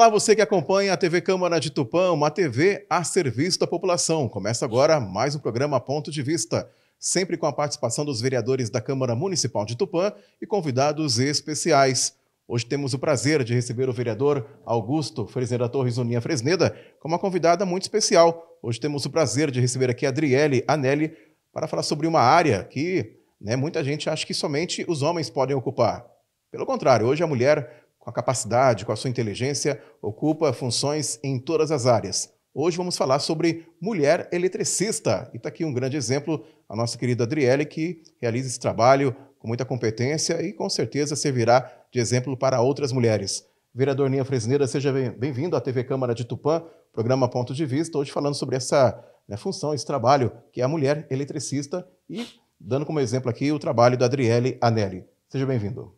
Olá, você que acompanha a TV Câmara de Tupã, uma TV a serviço da população. Começa agora mais um programa Ponto de Vista, sempre com a participação dos vereadores da Câmara Municipal de Tupã e convidados especiais. Hoje temos o prazer de receber o vereador Augusto Fresneda Torres Uninha Fresneda como uma convidada muito especial. Hoje temos o prazer de receber aqui a Adriele Anelli para falar sobre uma área que né, muita gente acha que somente os homens podem ocupar. Pelo contrário, hoje a mulher a capacidade, com a sua inteligência, ocupa funções em todas as áreas. Hoje vamos falar sobre mulher eletricista. E está aqui um grande exemplo, a nossa querida Adriele, que realiza esse trabalho com muita competência e com certeza servirá de exemplo para outras mulheres. Vereador Ninha Fresneira, seja bem-vindo à TV Câmara de Tupã, programa Ponto de Vista, hoje falando sobre essa né, função, esse trabalho, que é a mulher eletricista e dando como exemplo aqui o trabalho da Adriele Anelli. Seja bem-vindo.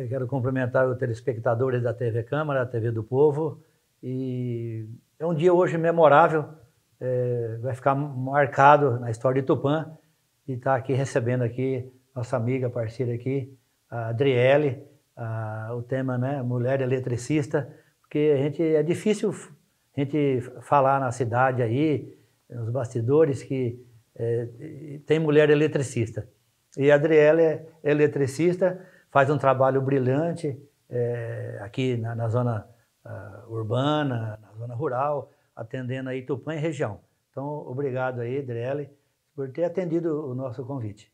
Eu quero cumprimentar os telespectadores da TV Câmara, a TV do Povo. E é um dia hoje memorável, é, vai ficar marcado na história de Tupã. E está aqui recebendo aqui nossa amiga, parceira aqui, a Adriele, a, o tema, né, mulher eletricista, porque a gente é difícil a gente falar na cidade aí, nos bastidores, que é, tem mulher eletricista. E a Adriele é eletricista, faz um trabalho brilhante é, aqui na, na zona uh, urbana, na zona rural, atendendo aí Tupã e região. Então, obrigado aí, Drelli, por ter atendido o nosso convite.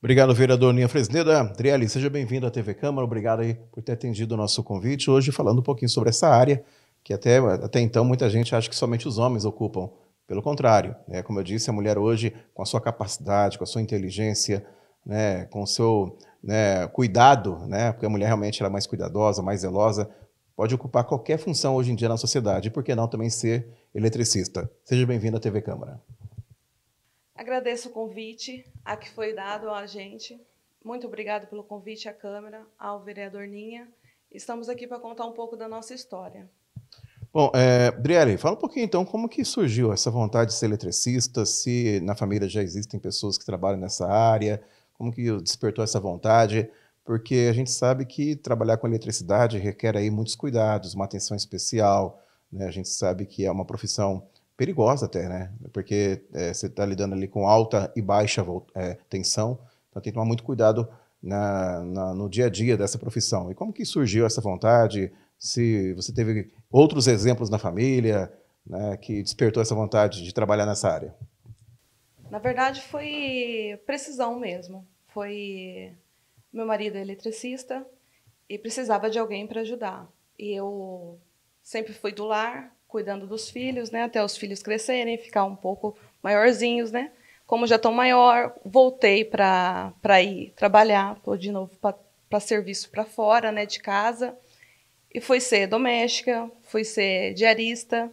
Obrigado, vereador Ninha Fresneda. Drieli, seja bem-vindo à TV Câmara. Obrigado aí por ter atendido o nosso convite hoje, falando um pouquinho sobre essa área, que até, até então muita gente acha que somente os homens ocupam. Pelo contrário, né? como eu disse, a mulher hoje, com a sua capacidade, com a sua inteligência, né? com o seu né, cuidado, né, porque a mulher realmente era é mais cuidadosa, mais zelosa, pode ocupar qualquer função hoje em dia na sociedade. E por que não também ser eletricista? Seja bem-vindo à TV Câmara. Agradeço o convite a que foi dado a gente. Muito obrigado pelo convite à Câmara, ao vereador Ninha. Estamos aqui para contar um pouco da nossa história. Bom, é, Brielle, fala um pouquinho então como que surgiu essa vontade de ser eletricista, se na família já existem pessoas que trabalham nessa área, como que despertou essa vontade? Porque a gente sabe que trabalhar com eletricidade requer aí muitos cuidados, uma atenção especial. Né? A gente sabe que é uma profissão perigosa até, né? Porque é, você está lidando ali com alta e baixa é, tensão, então tem que tomar muito cuidado na, na, no dia a dia dessa profissão. E como que surgiu essa vontade? Se você teve outros exemplos na família né, que despertou essa vontade de trabalhar nessa área? Na verdade, foi precisão mesmo. Foi meu marido é eletricista e precisava de alguém para ajudar. E eu sempre fui do lar, cuidando dos filhos, né, até os filhos crescerem, ficar um pouco maiorzinhos, né? Como já estou maior, voltei para para ir trabalhar, de novo para serviço para fora, né, de casa. E fui ser doméstica, fui ser diarista.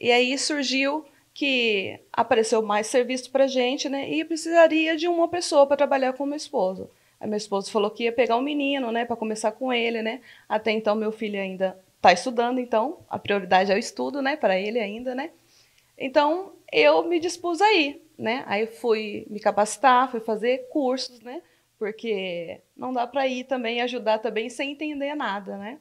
E aí surgiu que apareceu mais serviço para gente, né? E precisaria de uma pessoa para trabalhar com meu esposo. A minha esposa falou que ia pegar um menino, né, para começar com ele, né? Até então meu filho ainda está estudando, então a prioridade é o estudo, né, para ele ainda, né? Então eu me dispus aí, né? Aí fui me capacitar, fui fazer cursos, né? Porque não dá para ir também ajudar também sem entender nada, né?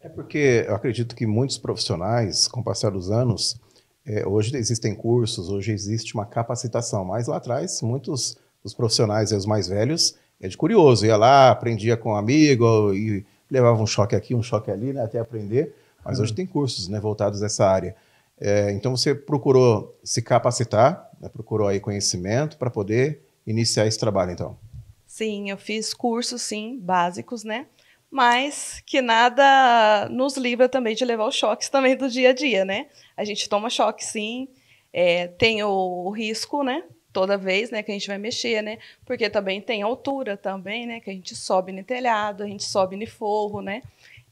É porque eu acredito que muitos profissionais, com o passar dos anos, é, hoje existem cursos, hoje existe uma capacitação, mas lá atrás muitos dos profissionais e os mais velhos é de curioso, ia lá, aprendia com um amigo e levava um choque aqui, um choque ali, né, até aprender. Mas uhum. hoje tem cursos né, voltados a essa área. É, então você procurou se capacitar, né, procurou aí conhecimento para poder iniciar esse trabalho, então? Sim, eu fiz cursos, sim, básicos, né? mas que nada nos livra também de levar os choques também do dia a dia, né? A gente toma choque, sim, é, tem o, risco, né? Toda vez, né, que a gente vai mexer, né? Porque também tem altura também, né? Que a gente sobe no telhado, a gente sobe no forro, né?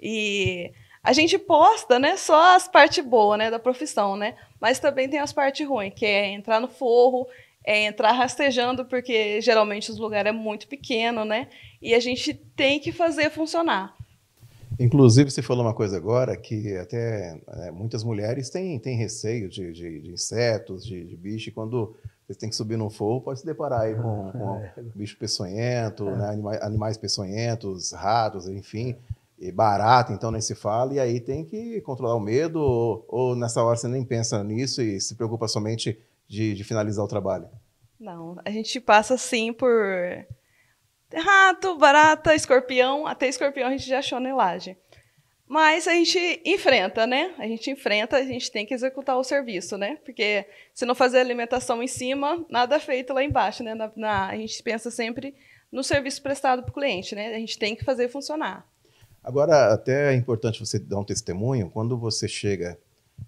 E a gente posta, né? Só as partes boas, né, da profissão, né? Mas também tem as partes ruins, que é entrar no forro, é entrar rastejando, porque geralmente os lugares é muito pequeno, né? E a gente tem que fazer funcionar. Inclusive, você falou uma coisa agora que até né, muitas mulheres têm, têm receio de, de, de insetos, de, de bicho, e quando você tem que subir no fogo, pode se deparar aí com, com é. bicho peçonhento, é. né, animais, animais peçonhentos, ratos, enfim, e barata, então nem se fala, e aí tem que controlar o medo, ou, ou nessa hora você nem pensa nisso e se preocupa somente de, de finalizar o trabalho? Não, a gente passa sim por rato, barata, escorpião, até escorpião a gente já achou nelagem. Mas a gente enfrenta, né? A gente enfrenta, a gente tem que executar o serviço, né? Porque se não fazer alimentação em cima, nada feito lá embaixo, né? Na, na, a gente pensa sempre no serviço prestado para o cliente, né? A gente tem que fazer funcionar. Agora, até é importante você dar um testemunho. Quando você chega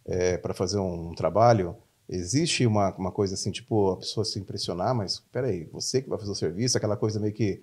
é, para fazer um trabalho, Existe uma, uma coisa assim, tipo, a pessoa se impressionar, mas peraí, você que vai fazer o serviço, aquela coisa meio que.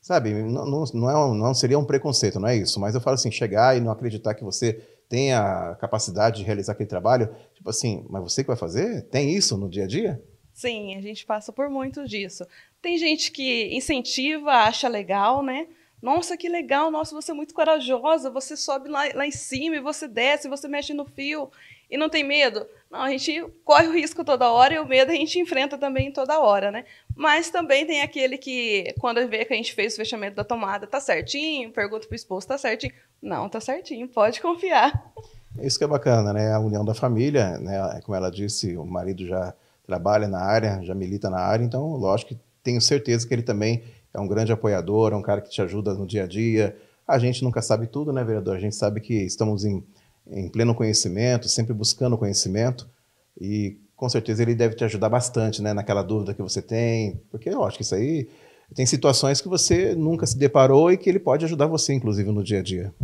Sabe, não, não, não, é um, não seria um preconceito, não é isso? Mas eu falo assim, chegar e não acreditar que você tem a capacidade de realizar aquele trabalho, tipo assim, mas você que vai fazer? Tem isso no dia a dia? Sim, a gente passa por muito disso. Tem gente que incentiva, acha legal, né? Nossa, que legal, nossa, você é muito corajosa, você sobe lá, lá em cima e você desce, você mexe no fio e não tem medo. Não, a gente corre o risco toda hora e o medo a gente enfrenta também toda hora, né? Mas também tem aquele que, quando vê que a gente fez o fechamento da tomada, tá certinho, pergunta pro esposo, tá certinho. Não, tá certinho, pode confiar. Isso que é bacana, né? A união da família, né? É como ela disse, o marido já trabalha na área, já milita na área, então, lógico que tenho certeza que ele também é um grande apoiador, é um cara que te ajuda no dia a dia. A gente nunca sabe tudo, né, vereador? A gente sabe que estamos em em pleno conhecimento, sempre buscando conhecimento e com certeza ele deve te ajudar bastante, né, naquela dúvida que você tem, porque eu acho que isso aí tem situações que você nunca se deparou e que ele pode ajudar você, inclusive, no dia a dia.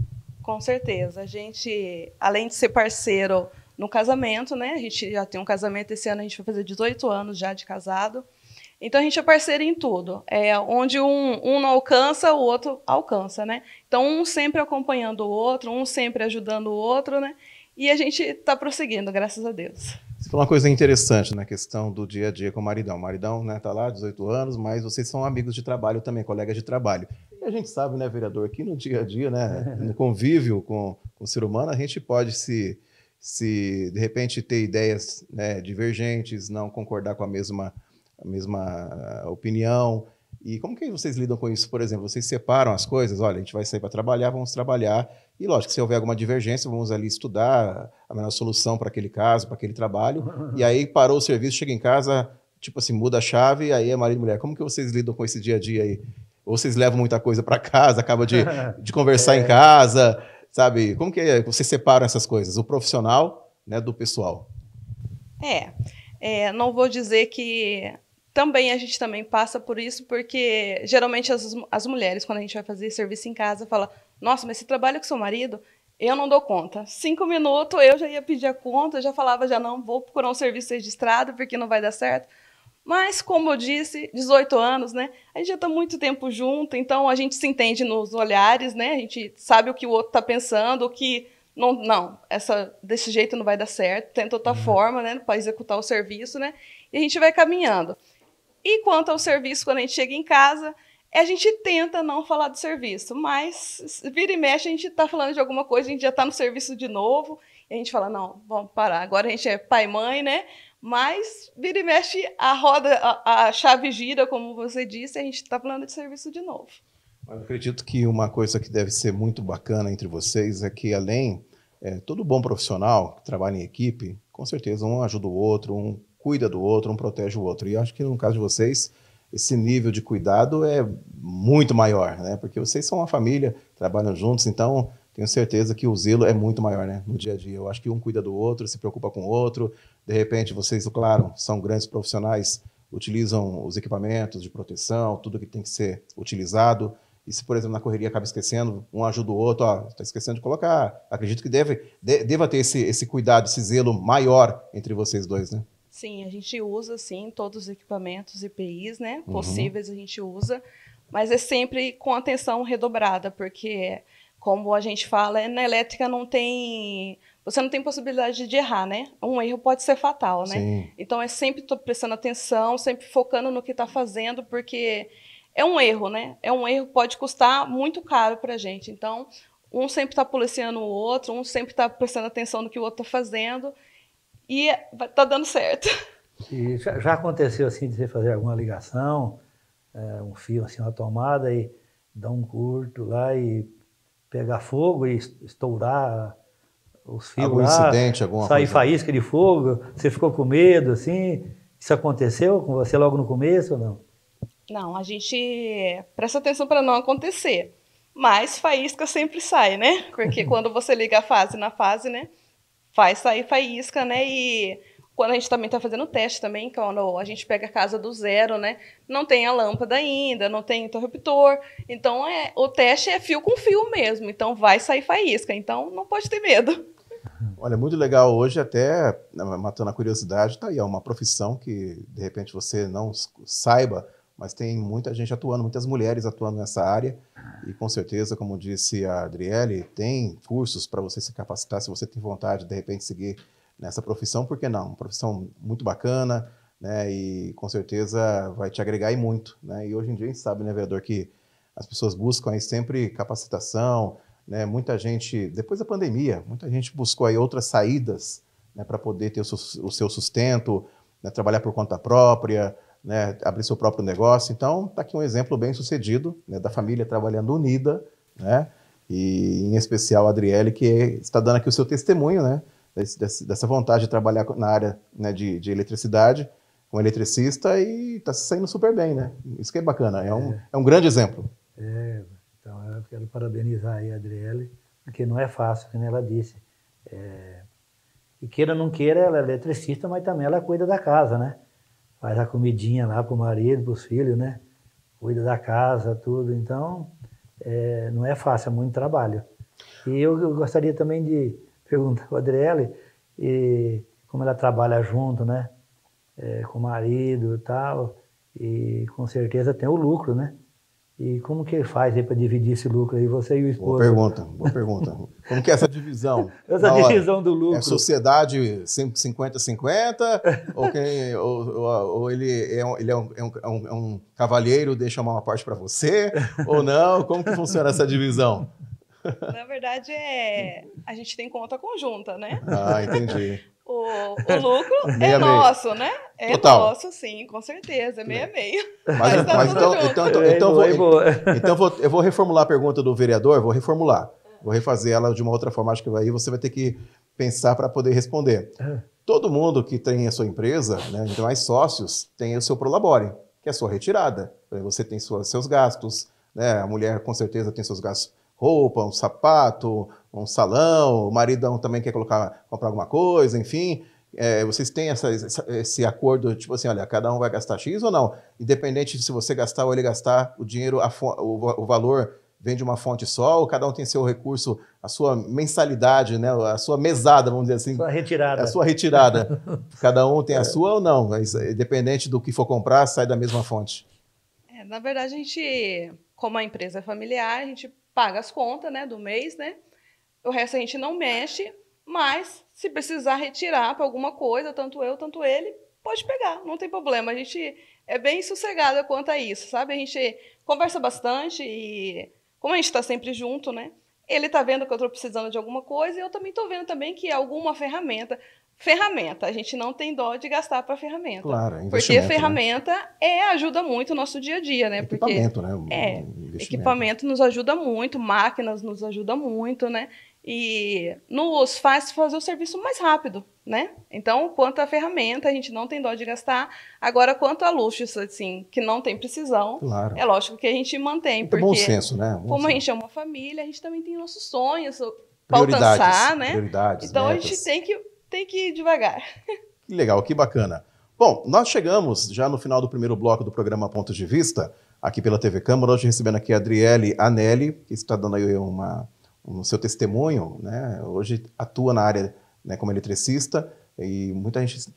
Com certeza. A gente, além de ser parceiro no casamento, né? A gente já tem um casamento esse ano, a gente vai fazer 18 anos já de casado. Então a gente é parceiro em tudo. É, onde um, um não alcança, o outro alcança, né? Então um sempre acompanhando o outro, um sempre ajudando o outro, né? E a gente está prosseguindo, graças a Deus. Você falou uma coisa interessante na questão do dia a dia com o maridão. O maridão né, tá lá, 18 anos, mas vocês são amigos de trabalho também, colegas de trabalho. E a gente sabe, né, vereador, que no dia a dia, né, no convívio com, com o ser humano, a gente pode se, se de repente ter ideias né, divergentes, não concordar com a mesma a mesma ah, opinião. E como que vocês lidam com isso? Por exemplo, vocês separam as coisas? Olha, a gente vai sair para trabalhar, vamos trabalhar. E lógico, se houver alguma divergência, vamos ali estudar a melhor solução para aquele caso, para aquele trabalho. E aí parou o serviço, chega em casa, tipo assim, muda a chave, aí é marido e mulher. Como que vocês lidam com esse dia a dia aí? Ou vocês levam muita coisa para casa, acaba de, de conversar é. em casa, sabe? Como que é? vocês separam essas coisas? O profissional né, do pessoal. É. É, não vou dizer que também a gente também passa por isso, porque geralmente as, as mulheres, quando a gente vai fazer serviço em casa, fala: Nossa, mas você trabalha com seu marido? Eu não dou conta. Cinco minutos eu já ia pedir a conta, eu já falava: já não vou procurar um serviço registrado porque não vai dar certo. Mas, como eu disse, 18 anos, né? A gente já está muito tempo junto, então a gente se entende nos olhares, né? A gente sabe o que o outro está pensando, o que. Não, não essa, desse jeito não vai dar certo, tenta outra uhum. forma, né? Para executar o serviço, né? E a gente vai caminhando. E quanto ao serviço, quando a gente chega em casa, a gente tenta não falar do serviço, mas vira e mexe, a gente está falando de alguma coisa, a gente já está no serviço de novo, e a gente fala, não, vamos parar, agora a gente é pai e mãe, né? Mas vira e mexe, a roda, a, a chave gira, como você disse, a gente está falando de serviço de novo. Eu acredito que uma coisa que deve ser muito bacana entre vocês é que, além, é, todo bom profissional que trabalha em equipe, com certeza um ajuda o outro, um cuida do outro, um protege o outro. E acho que no caso de vocês, esse nível de cuidado é muito maior, né? Porque vocês são uma família, trabalham juntos, então tenho certeza que o zelo é muito maior, né? No dia a dia. Eu acho que um cuida do outro, se preocupa com o outro. De repente, vocês, claro, são grandes profissionais, utilizam os equipamentos de proteção, tudo que tem que ser utilizado. E se, por exemplo, na correria acaba esquecendo, um ajuda o outro, ó, tá esquecendo de colocar. Acredito que deve, de, deva ter esse, esse cuidado, esse zelo maior entre vocês dois, né? Sim, a gente usa sim todos os equipamentos IPIs, né? Uhum. Possíveis a gente usa, mas é sempre com atenção redobrada, porque como a gente fala, na elétrica não tem, você não tem possibilidade de errar, né? Um erro pode ser fatal, né? Sim. Então é sempre tô prestando atenção, sempre focando no que está fazendo, porque é um erro, né? É um erro pode custar muito caro para a gente. Então um sempre está policiando o outro, um sempre está prestando atenção no que o outro está fazendo e está dando certo. E já, já, aconteceu assim de você fazer alguma ligação, é, um fio assim, uma tomada e dar um curto lá e pegar fogo e estourar os fios Algum lá, incidente, alguma sair coisa. faísca de fogo, você ficou com medo assim? Isso aconteceu com você logo no começo ou não? Não, a gente presta atenção para não acontecer. Mas faísca sempre sai, né? Porque quando você liga a fase na fase, né? faz sair faísca, né? E quando a gente também está fazendo teste também, quando a gente pega a casa do zero, né? Não tem a lâmpada ainda, não tem interruptor. Então, é, o teste é fio com fio mesmo. Então, vai sair faísca. Então, não pode ter medo. Olha, muito legal hoje, até né, matando a curiosidade, tá aí, é uma profissão que de repente você não saiba mas tem muita gente atuando, muitas mulheres atuando nessa área. E com certeza, como disse a Adriele, tem cursos para você se capacitar se você tem vontade de, de repente seguir nessa profissão, por que não? Uma profissão muito bacana, né? E com certeza vai te agregar e muito, né? E hoje em dia a gente sabe, né, vereador, que as pessoas buscam aí sempre capacitação, né? Muita gente, depois da pandemia, muita gente buscou aí outras saídas, né, para poder ter o seu sustento, né, trabalhar por conta própria, né, abrir seu próprio negócio. Então, está aqui um exemplo bem sucedido né, da família trabalhando unida, né, e em especial a Adriele, que está dando aqui o seu testemunho né, desse, dessa vontade de trabalhar na área né, de, de eletricidade um eletricista e está se saindo super bem, né? Isso que é bacana, é, um, é. é um grande exemplo. É, então eu quero parabenizar aí a Adriele, porque não é fácil, como ela disse. É, e queira ou não queira, ela é eletricista, mas também ela cuida da casa, né? faz a comidinha lá pro marido, pros filhos, né? Cuida da casa, tudo. Então, é, não é fácil, é muito trabalho. E eu, eu gostaria também de perguntar para a Adriele, e como ela trabalha junto, né? É, com o marido e tal, e com certeza tem o lucro, né? E como que faz aí para dividir esse lucro aí, você e o esposo? Boa pergunta, boa pergunta. Como que é essa divisão? essa divisão do lucro. É sociedade 50-50? ou, ou, ou, ele, é um, ele é um, é um, é um é cavalheiro, deixa uma parte para você? ou não? Como que funciona essa divisão? Na verdade, é a gente tem conta conjunta, né? Ah, entendi o, o lucro meia é meia. nosso, né? É Total. nosso, sim, com certeza, é meia meio Mas, mas, mas então, então, então, então, vou, então vou, eu vou reformular a pergunta do vereador, vou reformular. Vou refazer ela de uma outra forma, acho que aí você vai ter que pensar para poder responder. Todo mundo que tem a sua empresa, né, então mais sócios, tem o seu prolabore, que é a sua retirada. Você tem seus gastos, né? a mulher com certeza tem seus gastos roupa, um sapato, um salão, o maridão também quer colocar, comprar alguma coisa, enfim. É, vocês têm essa, esse acordo, tipo assim, olha, cada um vai gastar X ou não? Independente de se você gastar ou ele gastar, o dinheiro, o, o, valor vem de uma fonte só, ou cada um tem seu recurso, a sua mensalidade, né? a sua mesada, vamos dizer assim. Sua retirada. É a sua retirada. cada um tem a é. sua ou não, mas eh, independente do que for comprar, sai da mesma fonte. É, na verdade, a gente, como a empresa é familiar, a gente paga as contas né, do mês, né? O resto a gente não mexe, mas se precisar retirar para alguma coisa, tanto eu, tanto ele, pode pegar, não tem problema. A gente é bem sossegada quanto a isso, sabe? A gente conversa bastante e como a gente está sempre junto, né? Ele está vendo que eu estou precisando de alguma coisa e eu também estou vendo também que é alguma ferramenta ferramenta. A gente não tem dó de gastar para ferramenta. Claro, é Porque né? ferramenta né? é ajuda muito o nosso dia a dia, né? Equipamento, Porque, né? É, equipamento nos ajuda muito, máquinas nos ajuda muito, né? E nos faz fazer o serviço mais rápido, né? Então, quanto à ferramenta, a gente não tem dó de gastar. Agora, quanto a luxo, assim, que não tem precisão, claro. é lógico que a gente mantém. Muito então, porque, bom senso, né? Bom como senso. a gente é uma família, a gente também tem nossos sonhos para alcançar, né? Então, metas. a gente tem que tem que ir devagar. Que legal, que bacana. Bom, nós chegamos já no final do primeiro bloco do programa Pontos de Vista, aqui pela TV Câmara, hoje recebendo aqui a Adriele Anelli, que está dando aí uma, um seu testemunho, né? Hoje atua na área né, como eletricista e muita gente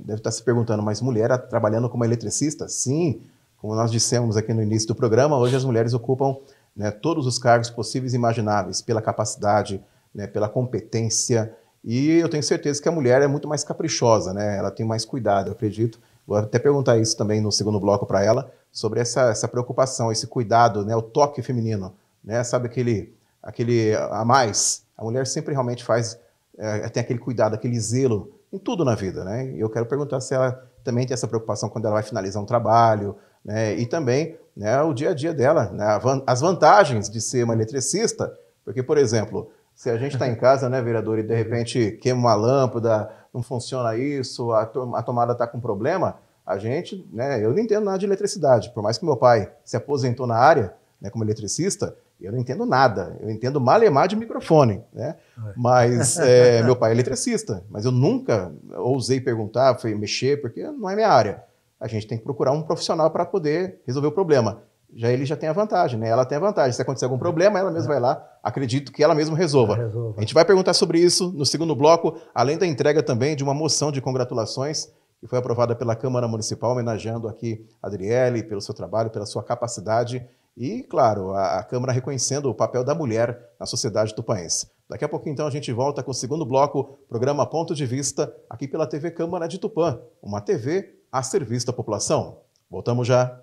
deve estar se perguntando, mas mulher tá trabalhando como eletricista? Sim, como nós dissemos aqui no início do programa, hoje as mulheres ocupam né, todos os cargos possíveis e imagináveis, pela capacidade, né, pela competência, e eu tenho certeza que a mulher é muito mais caprichosa, né? Ela tem mais cuidado, eu acredito. Vou até perguntar isso também no segundo bloco para ela, sobre essa, essa preocupação, esse cuidado, né? O toque feminino, né? Sabe aquele, aquele a mais? A mulher sempre realmente faz, é, tem aquele cuidado, aquele zelo em tudo na vida, né? Eu quero perguntar se ela também tem essa preocupação quando ela vai finalizar um trabalho, né? E também né, o dia a dia dela, né? As vantagens de ser uma eletricista, porque, por exemplo, se a gente está em casa, né, vereador, e de repente queima uma lâmpada, não funciona isso, a, to a tomada está com problema, a gente, né, eu não entendo nada de eletricidade, por mais que meu pai se aposentou na área, né, como eletricista, eu não entendo nada, eu entendo malemar de microfone, né? É. Mas é, meu pai é eletricista, mas eu nunca ousei perguntar, foi mexer, porque não é minha área. A gente tem que procurar um profissional para poder resolver o problema. Já ele já tem a vantagem, né? Ela tem a vantagem. Se acontecer algum problema, ela mesma é. vai lá, acredito que ela mesma resolva. Ela resolva. A gente vai perguntar sobre isso no segundo bloco, além da entrega também de uma moção de congratulações que foi aprovada pela Câmara Municipal, homenageando aqui a Adriele pelo seu trabalho, pela sua capacidade e, claro, a, a Câmara reconhecendo o papel da mulher na sociedade Tupanense. Daqui a pouco, então, a gente volta com o segundo bloco, programa Ponto de Vista, aqui pela TV Câmara de Tupã, uma TV a serviço da população. Voltamos já.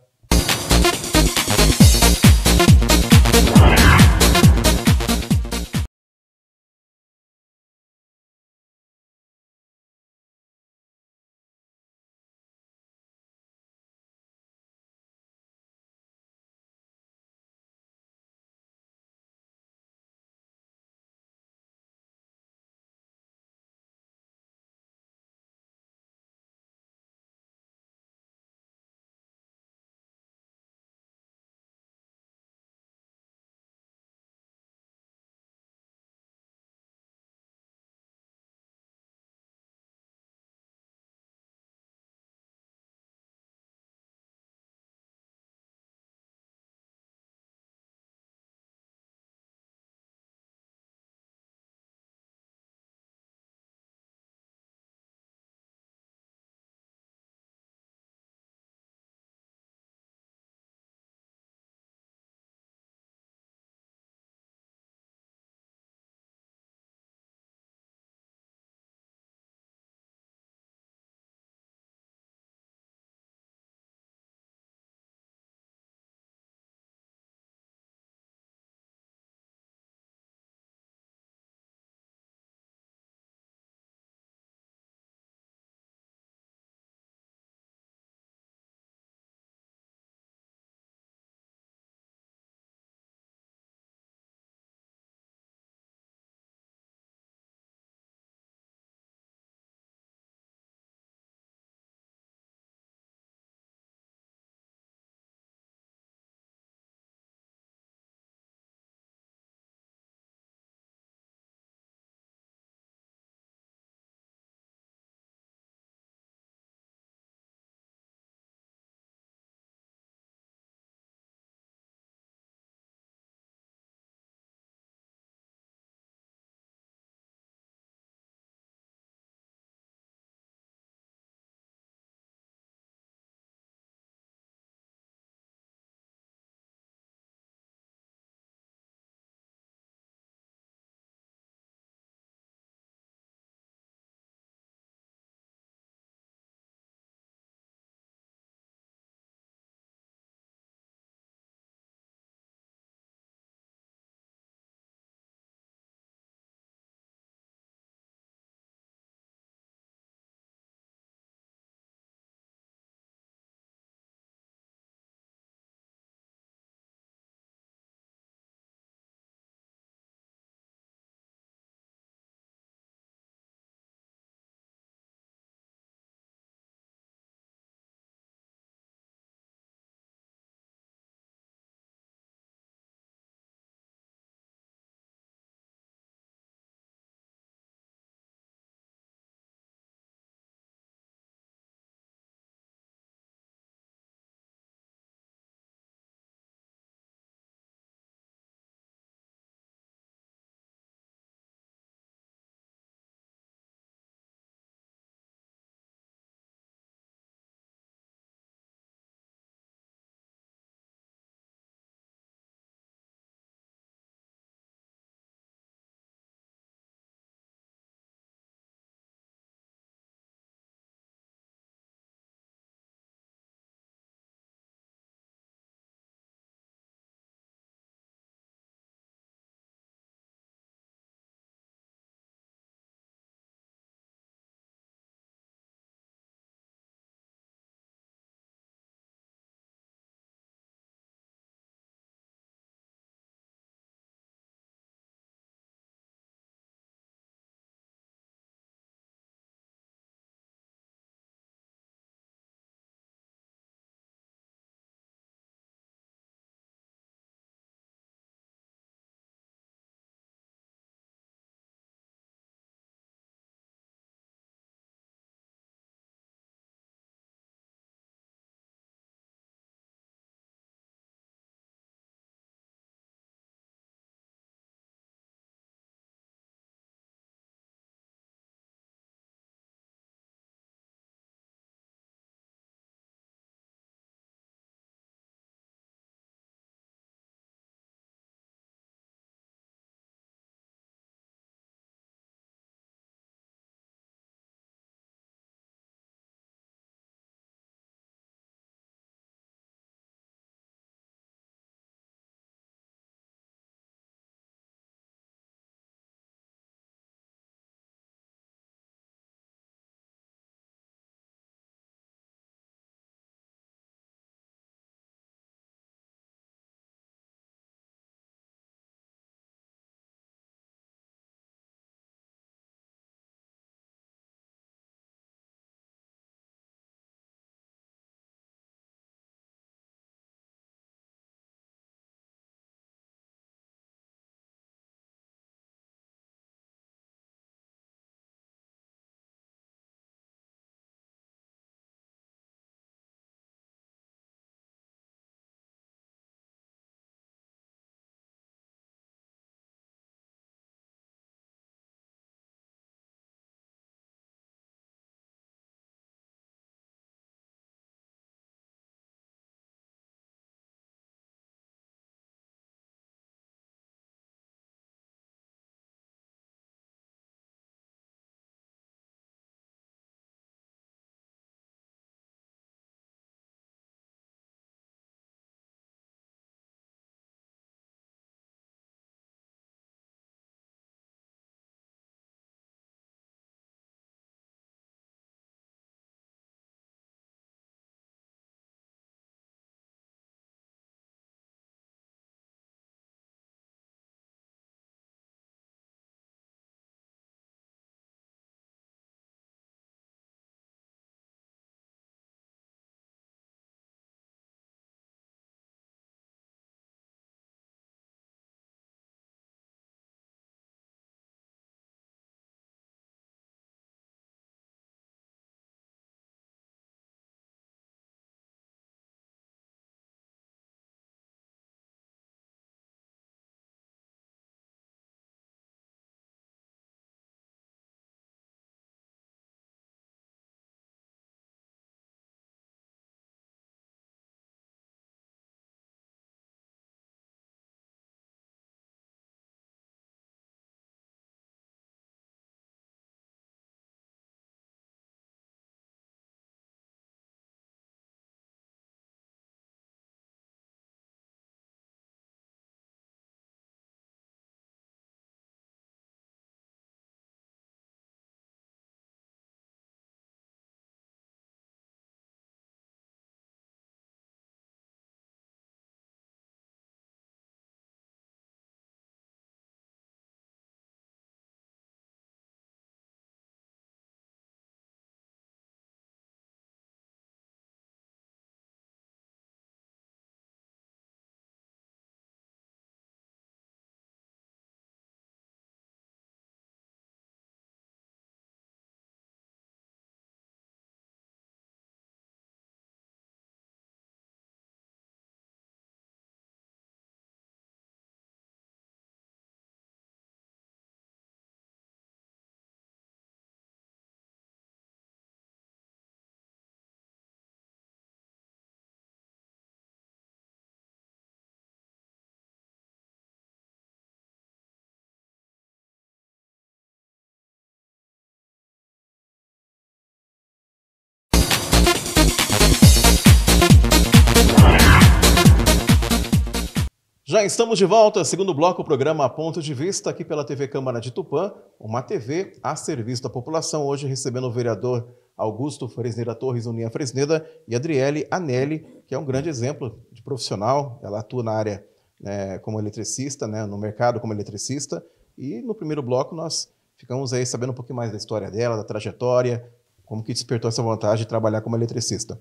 Já estamos de volta, segundo bloco, o programa Ponto de Vista, aqui pela TV Câmara de Tupã, uma TV a serviço da população. Hoje recebendo o vereador Augusto Fresneda Torres, Uninha Fresneda, e Adriele Anelli, que é um grande exemplo de profissional. Ela atua na área né, como eletricista, né, no mercado como eletricista. E no primeiro bloco nós ficamos aí sabendo um pouquinho mais da história dela, da trajetória, como que despertou essa vontade de trabalhar como eletricista.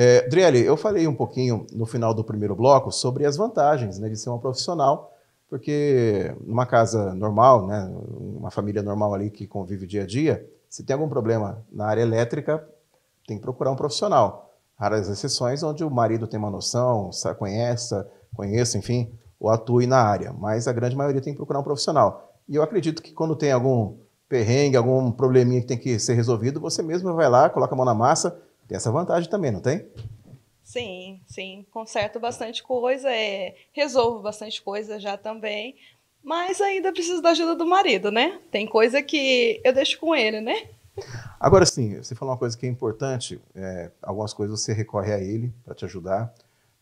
É, eu falei um pouquinho no final do primeiro bloco sobre as vantagens né, de ser uma profissional, porque numa casa normal, né, uma família normal ali que convive dia a dia, se tem algum problema na área elétrica, tem que procurar um profissional. Raras exceções onde o marido tem uma noção, conhece, conheça, enfim, ou atue na área, mas a grande maioria tem que procurar um profissional. E eu acredito que quando tem algum perrengue, algum probleminha que tem que ser resolvido, você mesmo vai lá, coloca a mão na massa, tem essa vantagem também, não tem? Sim, sim. Conserto bastante coisa, é, resolvo bastante coisa já também. Mas ainda preciso da ajuda do marido, né? Tem coisa que eu deixo com ele, né? Agora sim, você falou uma coisa que é importante. É, algumas coisas você recorre a ele para te ajudar.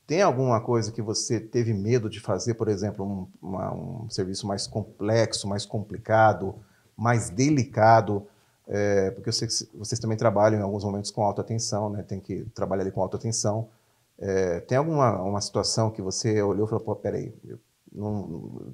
Tem alguma coisa que você teve medo de fazer, por exemplo, um, uma, um serviço mais complexo, mais complicado, mais delicado? É, porque eu sei que vocês também trabalham em alguns momentos com alta atenção, né? Tem que trabalhar ali com alta atenção. É, tem alguma uma situação que você olhou e falou, pô, peraí, eu não,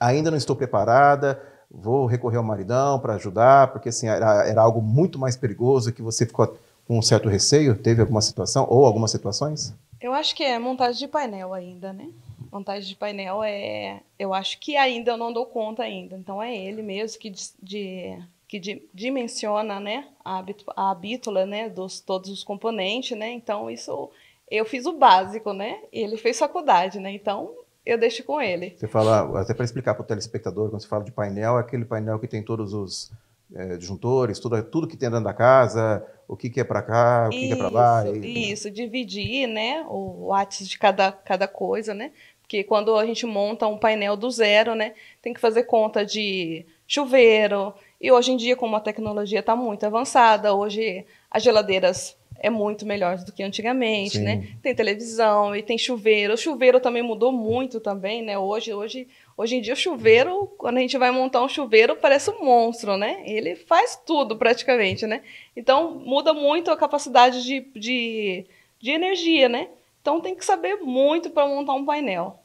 ainda não estou preparada, vou recorrer ao maridão para ajudar, porque assim, era, era algo muito mais perigoso que você ficou com um certo receio? Teve alguma situação ou algumas situações? Eu acho que é montagem de painel ainda, né? Montagem de painel é... Eu acho que ainda eu não dou conta ainda, então é ele mesmo que de, de que di, dimensiona né, a, a bítula né, dos todos os componentes, né? Então, isso eu fiz o básico, né? Ele fez faculdade, né? Então, eu deixo com ele. Você fala, até para explicar para o telespectador, quando você fala de painel, é aquele painel que tem todos os é, disjuntores, tudo, tudo que tem dentro da casa, o que, que é para cá, o que, isso, que é para lá. E... Isso, dividir né, o watts de cada, cada coisa, né? Porque quando a gente monta um painel do zero, né, tem que fazer conta de chuveiro, e hoje em dia, como a tecnologia está muito avançada, hoje as geladeiras é muito melhor do que antigamente, né? Sim. né? Tem televisão e tem chuveiro. O chuveiro também mudou muito também, né? Hoje, hoje, hoje em dia o chuveiro, quando a gente vai montar um chuveiro, parece um monstro, né? Ele faz tudo praticamente, né? Então muda muito a capacidade de, de, de energia, né? Então tem que saber muito para montar um painel.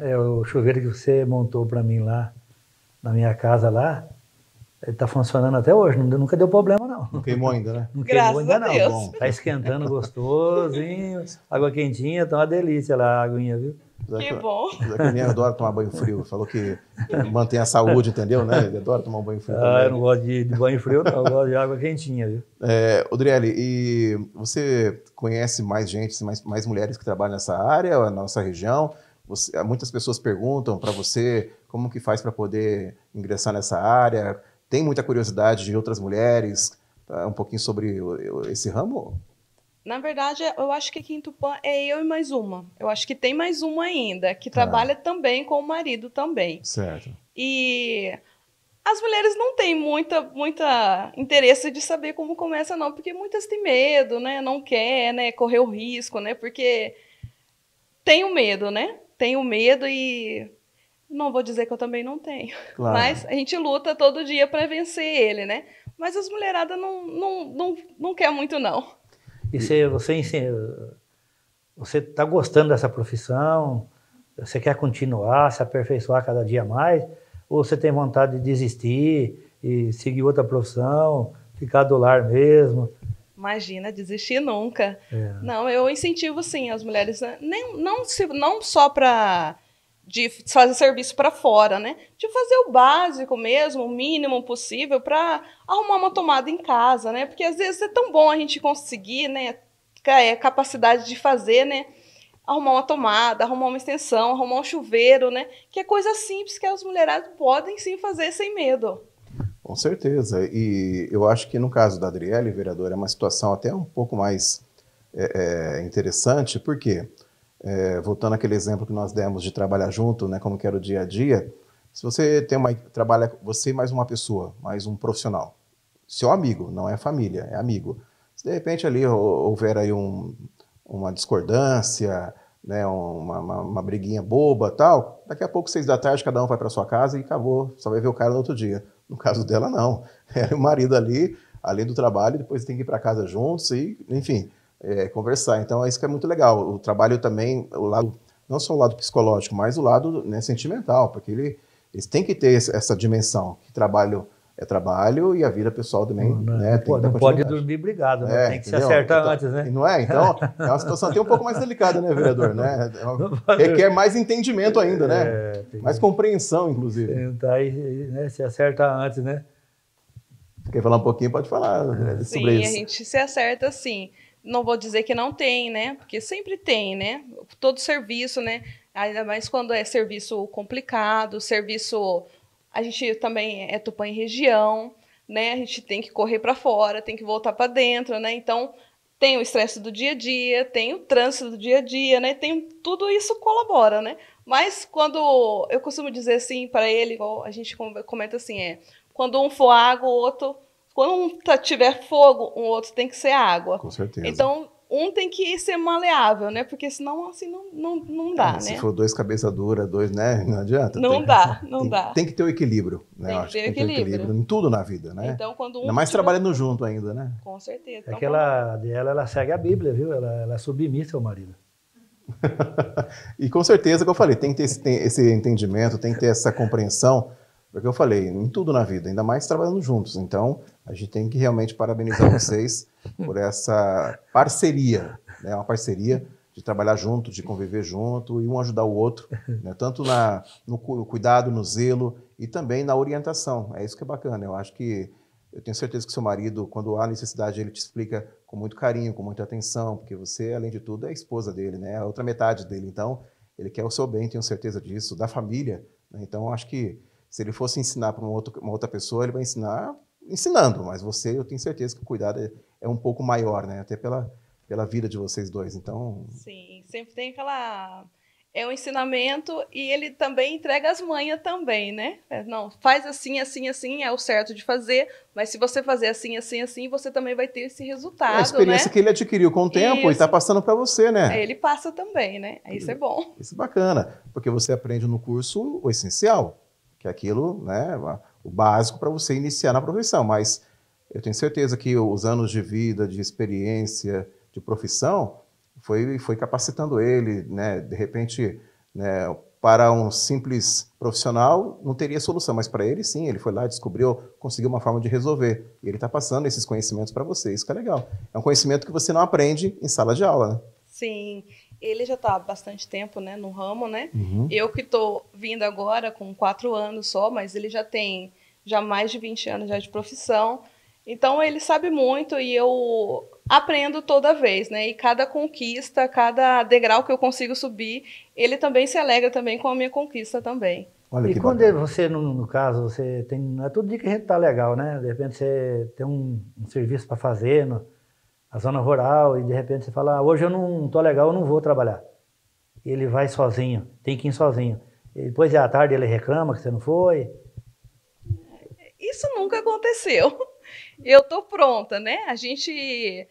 É, o chuveiro que você montou para mim lá na minha casa lá, Está tá funcionando até hoje, nunca deu problema, não. Não queimou ainda, né? Não queimou Graças ainda, não. Bom, tá esquentando gostosinho, água quentinha, tá uma delícia lá a aguinha, viu? que bom. Zé Cunha adora tomar banho frio. Falou que mantém a saúde, entendeu? Né? Ele adora tomar banho frio. Ah, também. eu não gosto de, de, banho frio, não. Eu gosto de água quentinha, viu? É, Odriele, e você conhece mais gente, mais, mais mulheres que trabalham nessa área, é na nossa região? Você, muitas pessoas perguntam para você como que faz para poder ingressar nessa área, tem muita curiosidade de outras mulheres? Tá? Um pouquinho sobre esse ramo? Na verdade, eu acho que aqui em Tupã é eu e mais uma. Eu acho que tem mais uma ainda, que tá. trabalha ah. também com o marido também. Certo. E as mulheres não têm muita, muita interesse de saber como começa, não, porque muitas têm medo, né? Não quer, né? Correr o risco, né? Porque tem o medo, né? Tem o medo e não vou dizer que eu também não tenho. Claro. Mas a gente luta todo dia para vencer ele, né? Mas as mulheradas não, não, não, não quer muito, não. E se você você está gostando dessa profissão? Você quer continuar, se aperfeiçoar cada dia mais? Ou você tem vontade de desistir e seguir outra profissão, ficar do lar mesmo? Imagina, desistir nunca. É. Não, eu incentivo sim as mulheres, né? nem, não, se, não só para de fazer serviço para fora, né? De fazer o básico mesmo, o mínimo possível para arrumar uma tomada em casa, né? Porque às vezes é tão bom a gente conseguir, né? É capacidade de fazer, né? Arrumar uma tomada, arrumar uma extensão, arrumar um chuveiro, né? Que é coisa simples que as mulheradas podem sim fazer sem medo. Com certeza. E eu acho que no caso da Adriele, vereadora, é uma situação até um pouco mais é, é, interessante, porque quê? é, voltando aquele exemplo que nós demos de trabalhar junto, né, como que era o dia a dia, se você tem uma, trabalha você mais uma pessoa, mais um profissional, seu amigo, não é família, é amigo. Se de repente ali houver aí um, uma discordância, né, uma, uma, uma, briguinha boba tal, daqui a pouco, seis da tarde, cada um vai para sua casa e acabou, só vai ver o cara no outro dia. No caso dela, não. Era é o marido ali, além do trabalho, depois tem que ir para casa juntos e, enfim, é, conversar. Então, é isso que é muito legal. O trabalho também, o lado, não só o lado psicológico, mas o lado né, sentimental, porque ele, eles têm que ter essa dimensão, que trabalho é trabalho e a vida pessoal também, não, é- né? Pô, não pode dormir brigado, né? É, tem que entendeu? se acertar então, antes, né? Não é? Então, é uma situação até um pouco mais delicada, né, vereador? né? Requer é mais entendimento ainda, né? É, mais compreensão, inclusive. Tentar e, né, se acertar antes, né? Quer falar um pouquinho? Pode falar ah, sobre sim, isso. Sim, a gente se acerta sim não vou dizer que não tem, né? Porque sempre tem, né? Todo serviço, né? Ainda mais quando é serviço complicado, serviço. A gente também é Tupã em região, né? A gente tem que correr para fora, tem que voltar para dentro, né? Então tem o estresse do dia a dia, tem o trânsito do dia a dia, né? Tem tudo isso colabora, né? Mas quando eu costumo dizer assim para ele, a gente comenta assim, é quando um for água, o outro quando um tá, tiver fogo, o um outro tem que ser água. Com certeza. Então, um tem que ser maleável, né? Porque senão, assim, não, não, não dá, é, né? Se for dois cabeça dura, dois, né? Não adianta. Não tem, dá, não tem, dá. Tem que ter o equilíbrio, né? Tem que, ter, que equilíbrio. ter equilíbrio. Em tudo na vida, né? Então, quando um ainda mais tira... trabalhando junto ainda, né? Com certeza. É então, que ela, ela, ela segue a Bíblia, viu? Ela, ela é submissa ao marido. e com certeza, como eu falei, tem que ter esse, tem, esse entendimento, tem que ter essa compreensão porque é eu falei, em tudo na vida, ainda mais trabalhando juntos. Então, a gente tem que realmente parabenizar vocês por essa parceria, né? Uma parceria de trabalhar junto, de conviver junto e um ajudar o outro, né? tanto na, no cuidado, no zelo e também na orientação. É isso que é bacana. Eu acho que eu tenho certeza que seu marido, quando há necessidade, ele te explica com muito carinho, com muita atenção, porque você, além de tudo, é a esposa dele, né? A é outra metade dele. Então, ele quer o seu bem, tenho certeza disso, da família. Né? Então, acho que se ele fosse ensinar para uma, uma outra pessoa, ele vai ensinar ensinando, mas você, eu tenho certeza que o cuidado é, é um pouco maior, né? Até pela, pela vida de vocês dois, então... Sim, sempre tem aquela é um ensinamento e ele também entrega as manhas também, né? É, não, faz assim, assim, assim, é o certo de fazer, mas se você fazer assim, assim, assim, você também vai ter esse é resultado, a experiência né? que ele adquiriu com o tempo tá isso. e está passando para você, né? É, ele passa também, né? Isso é bom. Isso é bacana, porque você aprende no curso o essencial, que é aquilo, né, o básico para você iniciar na profissão. Mas eu tenho certeza que os anos de vida, de experiência, de profissão, foi, foi capacitando ele, né, de repente, né, para um simples profissional não teria solução, mas para ele sim, ele foi lá, descobriu, conseguiu uma forma de resolver. E ele está passando esses conhecimentos para você, isso que é legal. É um conhecimento que você não aprende em sala de aula. Né? Sim, ele já está há bastante tempo né, no ramo, né? Uhum. Eu que estou vindo agora com quatro anos só, mas ele já tem já mais de 20 anos já de profissão. Então ele sabe muito e eu aprendo toda vez, né? E cada conquista, cada degrau que eu consigo subir, ele também se alegra também com a minha conquista também. Olha e quando bacana. você, no, no, caso, você tem. Não é todo dia que a gente tá legal, né? De repente você tem um, um serviço para fazer. No, a zona rural e de repente você fala, ah, hoje eu não tô legal, eu não vou trabalhar. Ele vai sozinho, tem que ir sozinho. E depois é à tarde ele reclama que você não foi. Isso nunca aconteceu. Eu tô pronta, né? A gente,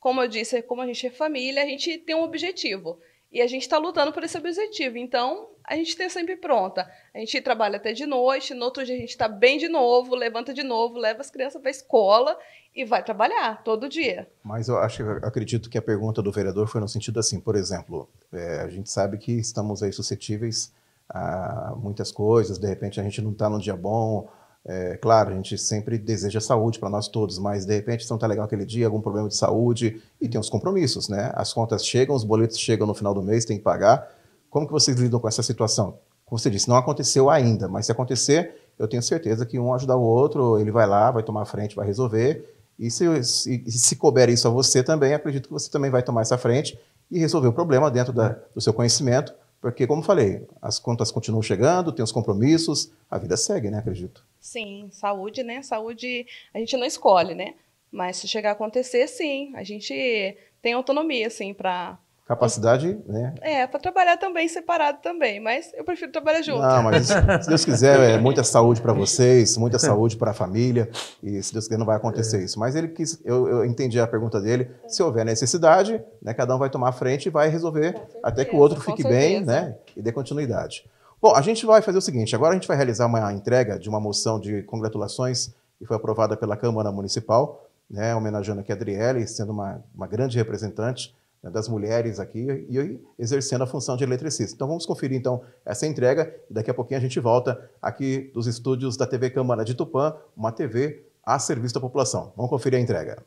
como eu disse, como a gente é família, a gente tem um objetivo. E a gente está lutando por esse objetivo. Então, a gente tem tá sempre pronta. A gente trabalha até de noite, no outro dia a gente está bem de novo, levanta de novo, leva as crianças para a escola e vai trabalhar todo dia. Mas eu acho, eu acredito que a pergunta do vereador foi no sentido assim, por exemplo, é, a gente sabe que estamos aí suscetíveis a muitas coisas, de repente a gente não está num dia bom, é, claro, a gente sempre deseja saúde para nós todos, mas de repente não está legal aquele dia, algum problema de saúde e tem os compromissos, né? As contas chegam, os boletos chegam no final do mês, tem que pagar. Como que vocês lidam com essa situação? Como você disse, não aconteceu ainda, mas se acontecer, eu tenho certeza que um ajuda o outro, ele vai lá, vai tomar frente, vai resolver e se, se, se couber isso a você também, acredito que você também vai tomar essa frente e resolver o problema dentro da, do seu conhecimento, porque, como falei, as contas continuam chegando, tem os compromissos, a vida segue, né? Acredito. Sim, saúde, né? Saúde a gente não escolhe, né? Mas se chegar a acontecer, sim, a gente tem autonomia, assim, para capacidade, né? É, para trabalhar também separado também, mas eu prefiro trabalhar junto. Não, mas se Deus quiser, é, muita saúde para vocês, muita saúde para a família, e se Deus quiser não vai acontecer é. isso. Mas ele quis, eu, eu entendi a pergunta dele, se houver necessidade, né, cada um vai tomar a frente e vai resolver certeza, até que o outro fique bem, né, e dê continuidade. Bom, a gente vai fazer o seguinte, agora a gente vai realizar uma entrega de uma moção de congratulações que foi aprovada pela Câmara Municipal, né, homenageando aqui a Adriele, sendo uma, uma grande representante né, das mulheres aqui e exercendo a função de eletricista. Então vamos conferir então essa entrega e daqui a pouquinho a gente volta aqui dos estúdios da TV Câmara de Tupã, uma TV a serviço da população. Vamos conferir a entrega.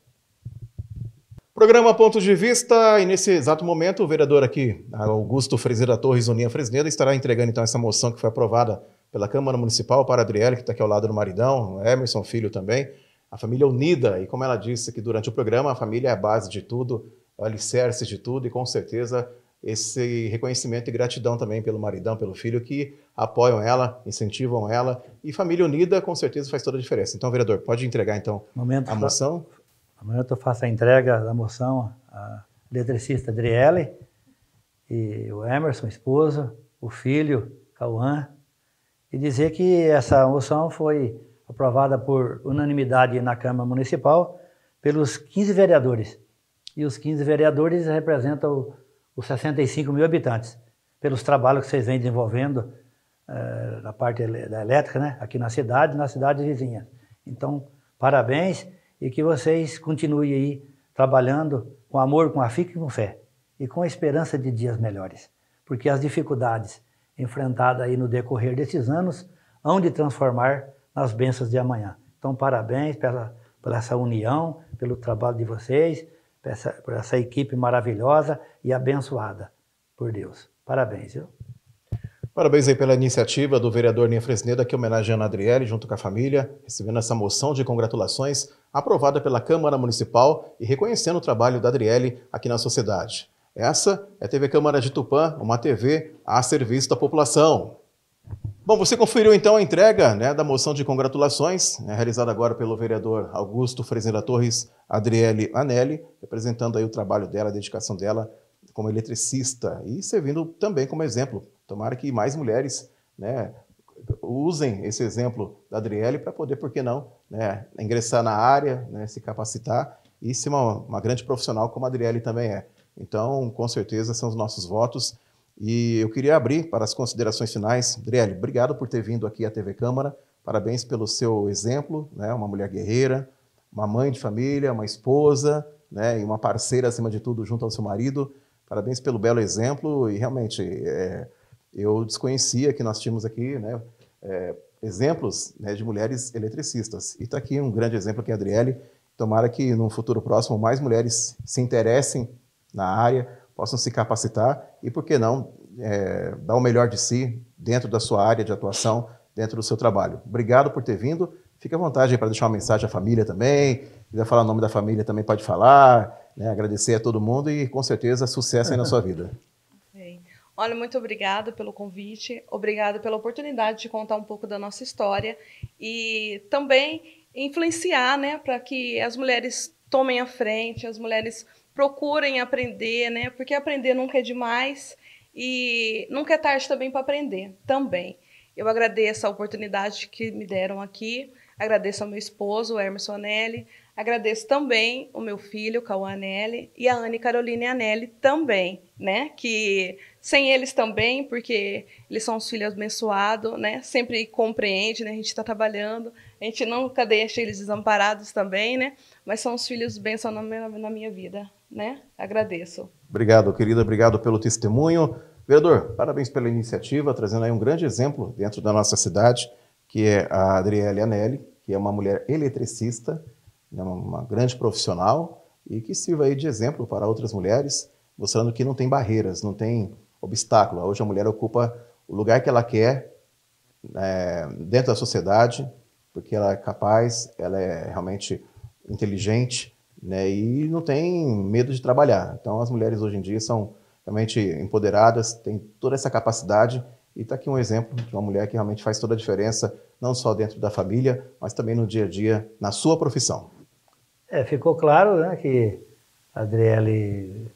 Programa Pontos de Vista, e nesse exato momento o vereador aqui, Augusto Fresneda Torres, Uninha Fresneda, estará entregando então essa moção que foi aprovada pela Câmara Municipal para Adriele, que está aqui ao lado do maridão, Emerson Filho também, a família unida, e como ela disse aqui durante o programa, a família é a base de tudo, alicerces de tudo e com certeza esse reconhecimento e gratidão também pelo maridão, pelo filho que apoiam ela, incentivam ela e família unida com certeza faz toda a diferença. Então, vereador, pode entregar então momento, a moção? No momento eu faço a entrega da moção à letricista Adriele e o Emerson, esposo, o filho, Cauã, e dizer que essa moção foi aprovada por unanimidade na Câmara Municipal pelos 15 vereadores e os 15 vereadores representam os 65 mil habitantes. Pelos trabalhos que vocês vêm desenvolvendo é, na parte da elétrica, né? aqui na cidade na cidade vizinha. Então, parabéns e que vocês continuem aí trabalhando com amor, com afico e com fé e com a esperança de dias melhores, porque as dificuldades enfrentadas aí no decorrer desses anos hão de transformar nas bênçãos de amanhã. Então, parabéns pela, pela essa união, pelo trabalho de vocês por essa, por essa equipe maravilhosa e abençoada por Deus. Parabéns, viu? Parabéns aí pela iniciativa do vereador Ninha Fresneda, que homenageando a Adriele junto com a família, recebendo essa moção de congratulações aprovada pela Câmara Municipal e reconhecendo o trabalho da Adriele aqui na sociedade. Essa é a TV Câmara de Tupã, uma TV a serviço da população. Bom, você conferiu então a entrega né, da moção de congratulações, né, realizada agora pelo vereador Augusto Frezeira Torres, Adriele Anelli, representando aí o trabalho dela, a dedicação dela como eletricista e servindo também como exemplo. Tomara que mais mulheres né, usem esse exemplo da Adriele para poder, por que não, né, ingressar na área, né, se capacitar e ser uma, uma grande profissional como a Adriele também é. Então, com certeza, são os nossos votos e eu queria abrir para as considerações finais. Adriele, obrigado por ter vindo aqui à TV Câmara. Parabéns pelo seu exemplo, né? uma mulher guerreira, uma mãe de família, uma esposa né? e uma parceira, acima de tudo, junto ao seu marido. Parabéns pelo belo exemplo. E realmente, é, eu desconhecia que nós tínhamos aqui né? É, exemplos né, de mulheres eletricistas. E está aqui um grande exemplo que é Adriele. Tomara que, num futuro próximo, mais mulheres se interessem na área possam se capacitar e, por que não, é, dar o melhor de si dentro da sua área de atuação, dentro do seu trabalho. Obrigado por ter vindo. Fique à vontade para deixar uma mensagem à família também. Se quiser falar o nome da família também pode falar. Né? Agradecer a todo mundo e, com certeza, sucesso aí na sua vida. Olha, muito obrigado pelo convite, obrigado pela oportunidade de contar um pouco da nossa história e também influenciar, né, para que as mulheres tomem a frente, as mulheres procurem aprender, né? Porque aprender nunca é demais e nunca é tarde também para aprender, também. Eu agradeço a oportunidade que me deram aqui, agradeço ao meu esposo, Emerson Nelly, Agradeço também o meu filho, o Cauã Anelli, e a Anne Caroline Anelli também, né? Que sem eles também, porque eles são os filhos abençoados, né? Sempre compreende, né? A gente está trabalhando, a gente nunca deixa eles desamparados também, né? Mas são os filhos bênção na minha, na minha vida, né? Agradeço. Obrigado, querida. Obrigado pelo testemunho. Vereador, parabéns pela iniciativa, trazendo aí um grande exemplo dentro da nossa cidade, que é a Adriele Anelli, que é uma mulher eletricista, né, uma grande profissional e que sirva aí de exemplo para outras mulheres, mostrando que não tem barreiras, não tem obstáculo. Hoje a mulher ocupa o lugar que ela quer é, dentro da sociedade, porque ela é capaz, ela é realmente inteligente né, e não tem medo de trabalhar. Então as mulheres hoje em dia são realmente empoderadas, têm toda essa capacidade e está aqui um exemplo de uma mulher que realmente faz toda a diferença, não só dentro da família, mas também no dia a dia, na sua profissão. É, ficou claro né, que a Adriele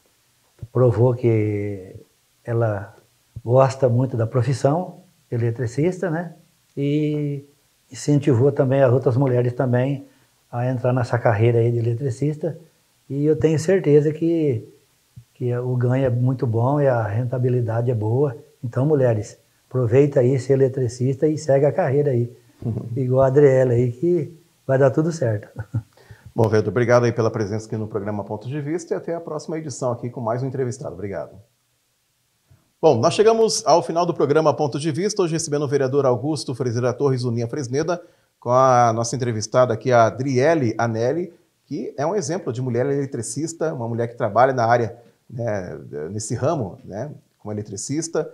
provou que ela gosta muito da profissão eletricista, né? E incentivou também as outras mulheres também a entrar nessa carreira aí de eletricista. E eu tenho certeza que, que o ganho é muito bom e a rentabilidade é boa. Então, mulheres, aproveita aí ser eletricista e segue a carreira aí. Igual a Adriela aí, que vai dar tudo certo. Bom, Veldo, obrigado aí pela presença aqui no programa Ponto de Vista e até a próxima edição aqui com mais um entrevistado. Obrigado. Bom, nós chegamos ao final do programa Ponto de Vista, hoje recebendo o vereador Augusto Frezeira Torres Uninha Fresneda, com a nossa entrevistada aqui, a Adriele Anelli, que é um exemplo de mulher eletricista, uma mulher que trabalha na área, né, nesse ramo, né, como eletricista,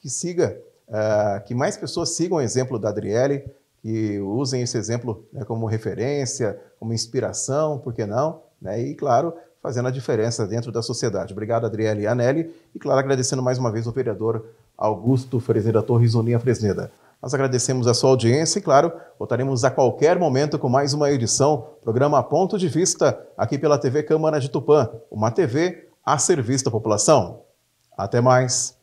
que siga, uh, que mais pessoas sigam o exemplo da Adriele, que usem esse exemplo né, como referência, como inspiração, por que não? Né? E, claro, fazendo a diferença dentro da sociedade. Obrigado, Adriele e Anelli. E, claro, agradecendo mais uma vez o vereador Augusto Fresneda Torres Uninha Fresneda. Nós agradecemos a sua audiência e, claro, voltaremos a qualquer momento com mais uma edição, do programa Ponto de Vista, aqui pela TV Câmara de Tupã, uma TV a serviço da população. Até mais!